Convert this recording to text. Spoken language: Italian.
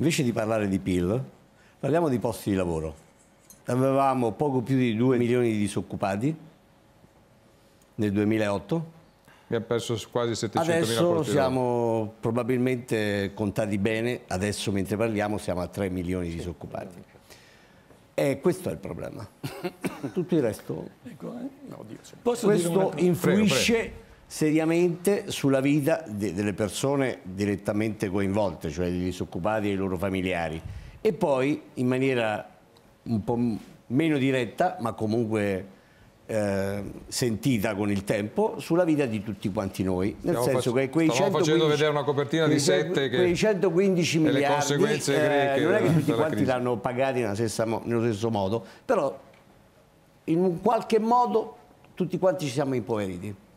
Invece di parlare di PIL, parliamo di posti di lavoro. Avevamo poco più di 2 milioni di disoccupati nel 2008. Abbiamo perso quasi 700 Adesso siamo probabilmente contati bene, adesso mentre parliamo siamo a 3 milioni di disoccupati. E questo è il problema. Tutto il resto... Ecco, eh? no, Questo influisce... Prego, prego seriamente sulla vita de delle persone direttamente coinvolte, cioè dei disoccupati e dei loro familiari. E poi in maniera un po' meno diretta, ma comunque eh, sentita con il tempo, sulla vita di tutti quanti noi. Nel Stiamo senso che quei 115, quei, quei, quei 115 miliardi eh, non è che tutti quanti l'hanno pagati stessa, nello stesso modo, però in un qualche modo tutti quanti ci siamo impoveriti.